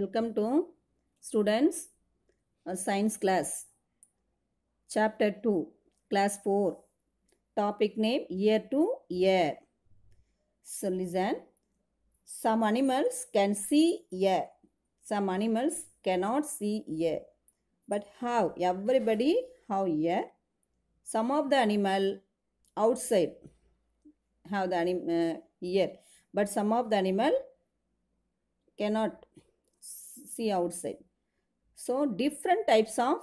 Welcome to students science class. Chapter 2, class 4. Topic name year to year. So listen. Some animals can see year. Some animals cannot see year. But how? Everybody how year? Some of the animal outside have the anim- uh, But some of the animal cannot see outside. So different types of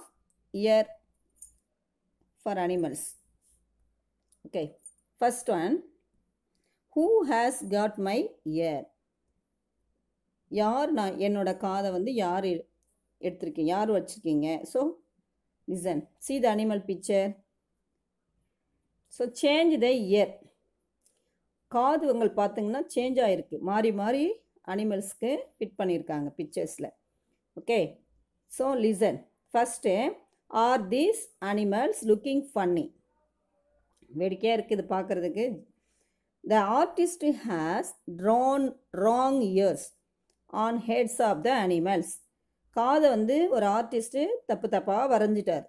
ear for animals okay first one, who has got my ear யார் நான் என்னோட காதை வந்து யார் எடுத்திருக்கீங்க யார் வச்சுருக்கீங்க so listen see the animal picture so change the ear காது உங்கள் பார்த்திங்கன்னா சேஞ்ச் ஆகிருக்கு மாறி மாறி அனிமல்ஸ்க்கு ஃபிட் பண்ணியிருக்காங்க பிக்சர்ஸில் okay so listen first are these animals looking funny வேடிக்கையாக இருக்குது பார்க்குறதுக்கு the artist has drawn wrong ears on heads of the animals காதை வந்து ஒரு ஆர்டிஸ்ட்டு தப்பு தப்பாக வரைஞ்சிட்டார்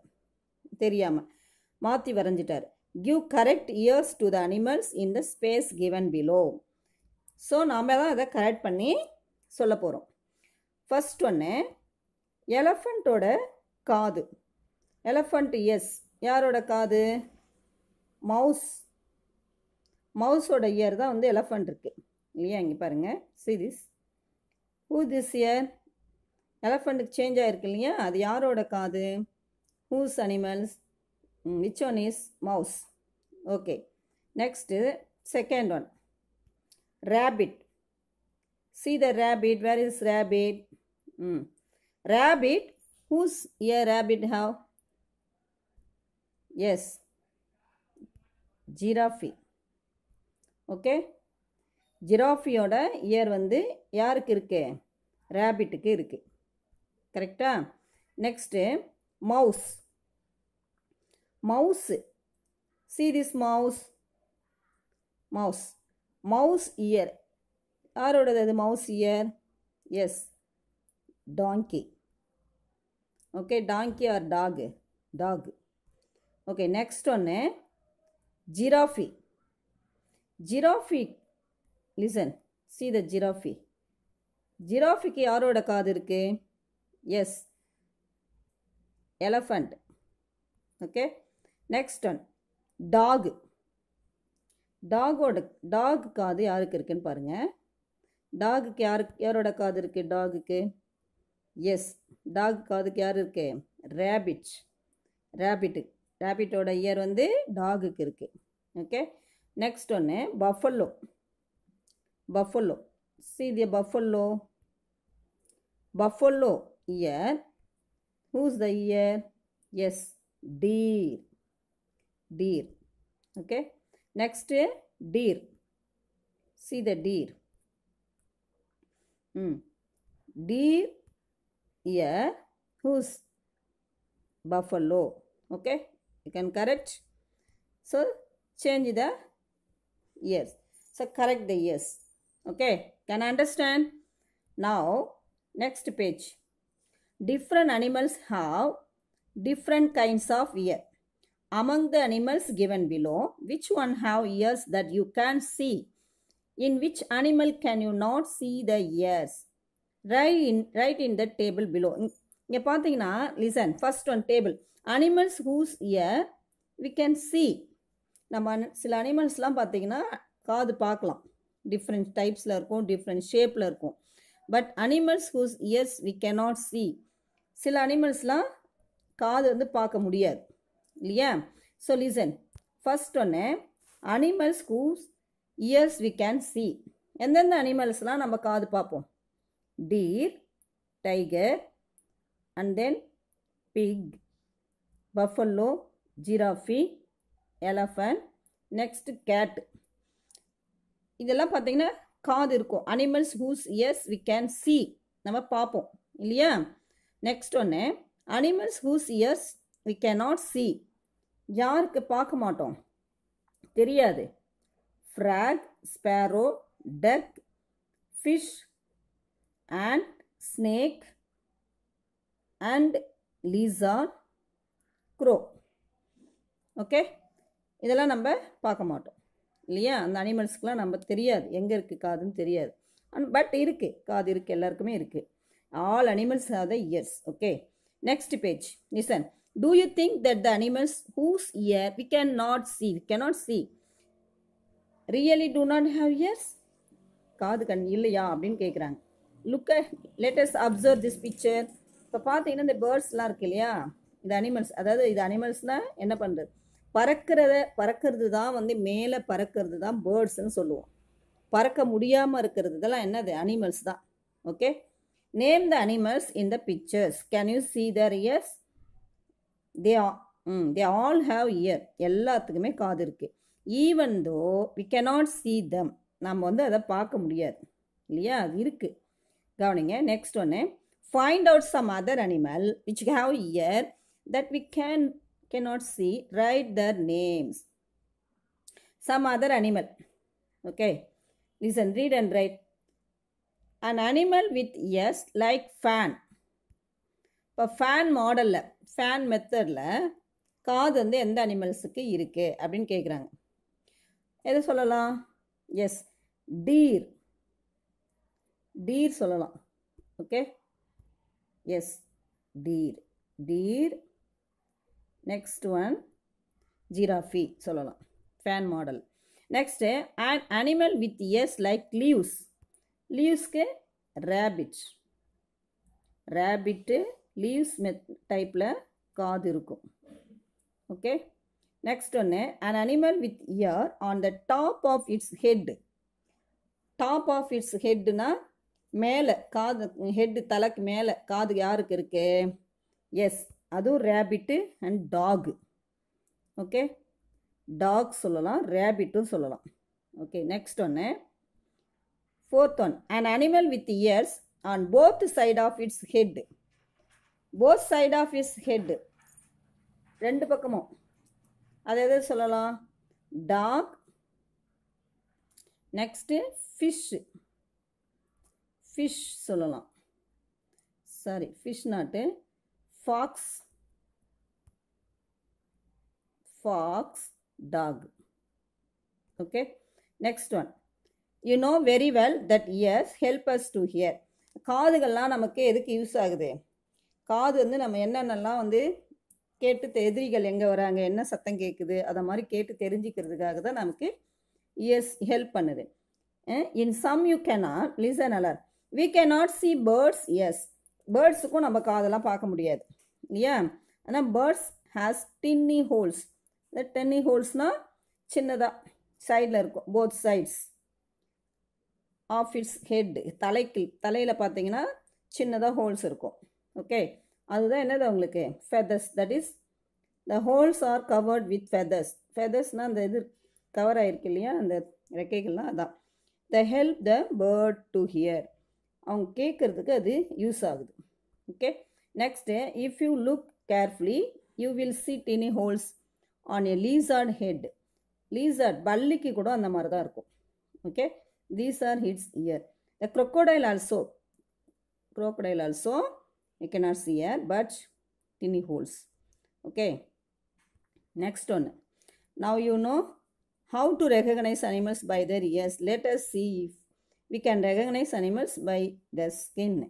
தெரியாமல் மாற்றி வரைஞ்சிட்டார் give correct ears to the animals in the space given below ஸோ நாம் தான் அதை கரெக்ட் பண்ணி சொல்ல போகிறோம் ஃபஸ்ட் ஒன்று எலஃபண்ட்டோட காது எலஃபண்ட் எஸ் யாரோட காது மவுஸ் மவுஸோட இயர் தான் வந்து எலஃபண்ட் இருக்குது இல்லையா இங்கே பாருங்கள் சீரிஸ் ஹூ திஸ் இயர் எலஃபண்ட்டுக்கு சேஞ்ச் ஆகிருக்கு இல்லையா அது யாரோட காது whose animals which one is mouse okay next second one rabbit see the rabbit where is rabbit hmm rabbit whose ear rabbit have yes giraffe okay ஜிராஃபியோட ear வந்து யாருக்கு இருக்கு ரேபிட்டுக்கு இருக்குது கரெக்டா next mouse mouse see this mouse mouse mouse ear யாரோடது அது mouse ear yes donkey okay donkey or dog dog okay next ஒன்று ஜிராஃபி ஜிராஃபி லிசன் சி த ஜிராஃபி ஜிராஃபிக்கு யாரோட காது இருக்குது yes elephant okay next one dog டாகோட டாக் காது யாருக்கு இருக்குன்னு பாருங்கள் டாகுக்கு யாருக்கு யாரோட காது இருக்குது டாகுக்கு எஸ் டாக் காதுக்கு யார் இருக்கு ரேபிட் ரேபிட்டு ரேபிட்டோட இயர் வந்து டாகுக்கு இருக்குது ஓகே நெக்ஸ்ட் ஒன்று buffalo buffalo see the buffalo buffalo ear whose the ear yes deer deer okay next deer see the deer hmm deer here who's buffalo okay you can correct so change the yes so correct the yes okay can understand now next page different animals have different kinds of ear among the animals given below which one have ears that you can see in which animal can you not see the ears right in right in the table below இங்கே பார்த்தீங்கன்னா listen first one table animals whose ear we can see நம்ம சில அனிமல்ஸ்லாம் பார்த்தீங்கன்னா காது பார்க்கலாம் different டைப்ஸில் இருக்கும் different ஷேப்பில் இருக்கும் but animals whose ears we cannot see சில அனிமல்ஸ்லாம் காது வந்து பார்க்க முடியாது இல்லையா ஸோ லிசன் ஃபஸ்ட் ஒன்று animals whose ears we can see எந்தெந்த அனிமல்ஸ்லாம் நம்ம காது பார்ப்போம் deer tiger and then pig buffalo, giraffe elephant, next cat இதெல்லாம் பார்த்தீங்கன்னா காது இருக்கும் animals whose ears we can see நம்ம பார்ப்போம் இல்லையா நெக்ஸ்ட் ஒன்று animals whose ears we can not see யாருக்கு பார்க்க மாட்டோம் தெரியாது frock Sparrow duck fish and snake and lizard crow okay இதெல்லாம் நம்ம பார்க்க மாட்டோம் இல்லையா அந்த அனிமல்ஸ்க்கெலாம் நம்ம தெரியாது எங்கே இருக்குது காதுன்னு தெரியாது அண்ட் பட் இருக்குது காது இருக்குது எல்லாருக்குமே இருக்குது all animals are the ears okay next page நிசன் do you think that the animals whose ear we can not see we cannot see really do not have ears காது கண் இல்லையா அப்படின்னு கேட்குறாங்க look latest observe this picture இப்போ பார்த்தீங்கன்னா இந்த பேர்ட்ஸ்லாம் இருக்கு இல்லையா இது அனிமல்ஸ் அதாவது இது அனிமல்ஸ்னால் என்ன பண்ணுறது பறக்கிறத பறக்கிறது தான் வந்து மேலே பறக்கிறது தான் பேர்ட்ஸ்ன்னு சொல்லுவோம் பறக்க முடியாமல் இருக்கிறது இதெல்லாம் என்னது அனிமல்ஸ் தான் okay name the animals in the pictures can you see their ears they hmm they all have year எல்லாத்துக்குமே காது இருக்குது ஈவன் தோ வி நாட் சீ தம் நம்ம வந்து அதை பார்க்க முடியாது இல்லையா அது இருக்குது கவனிங்க நெக்ஸ்ட் ஒன்று find out some other animal which have ear that we can கே not see write their names some other animal okay listen read and write an animal with ears like fan இப்போ fan மாடலில் fan மெத்தடில் காது வந்து எந்த அனிமல்ஸுக்கு இருக்குது அப்படின்னு கேட்குறாங்க எது சொல்லலாம் எஸ் டீர் டீர் சொல்லலாம் okay yes deer deer next one giraffe சொல்லலாம் fan model next on animal with ears like leaves லீவ்ஸ்க்கு ரேபிட் ரேபிட்டு லீவ்ஸ் மெத் டைப்பில் காது இருக்கும் ஓகே நெக்ஸ்ட் ஒன்று an animal with ear on the top of its head top of its ஹெட்னா மேலே காது ஹெட்டு தலைக்கு மேலே காது யாருக்கு இருக்கு எஸ் அதுவும் rabbit and dog okay dog சொல்லலாம் ரேபிட்டும் சொல்லலாம் ஓகே நெக்ஸ்ட் ஒன்று fourth one and animal with ears on both side of its head both side of its head ரெண்டு பக்கமும் அது எது சொல்லலாம் டாக் நெக்ஸ்ட்டு ஃபிஷ்ஷு ஃபிஷ் சொல்லலாம் sorry fish not fox fox dog okay next one you know very well that ears help us to hear காதுகள்லாம் நமக்கு எதுக்கு use ஆகுது காது வந்து நம்ம என்னென்னலாம் வந்து கேட்டு எதிரிகள் எங்கே வராங்க என்ன சத்தம் கேட்குது அதை மாதிரி கேட்டு தெரிஞ்சுக்கிறதுக்காக தான் நமக்கு இயர்ஸ் ஹெல்ப் பண்ணுது in some you cannot listen அலர் we can not see birds yes பேர்ட்ஸுக்கும் நம்ம காதெல்லாம் பார்க்க முடியாது இல்லையா ஆனால் பேர்ட்ஸ் ஹேஸ் டின்னி ஹோல்ஸ் இந்த டென்னி ஹோல்ஸ்னால் சின்னதாக சைடில் இருக்கும் both sides of its head தலைக்கு தலையில் பார்த்தீங்கன்னா சின்னதாக ஹோல்ஸ் இருக்கும் ஓகே அதுதான் என்னது உங்களுக்கு feathers that is the holes are covered with feathers ஃபெதர்ஸ்னால் அந்த இது கவர் ஆகிருக்கு இல்லையா அந்த ரெக்கைகள்லாம் அதான் the help the bird to hear அவங்க கேட்குறதுக்கு அது யூஸ் ஆகுது okay next if you look carefully you will see tiny holes on a lizard head lizard பல்லிக்கு கூட அந்த மாதிரி தான் இருக்கும் okay these are its ear the crocodile also crocodile also you cannot see here but tiny holes okay next one now you know how to recognize animals by their ears let us see if We can recognize animals by their skin.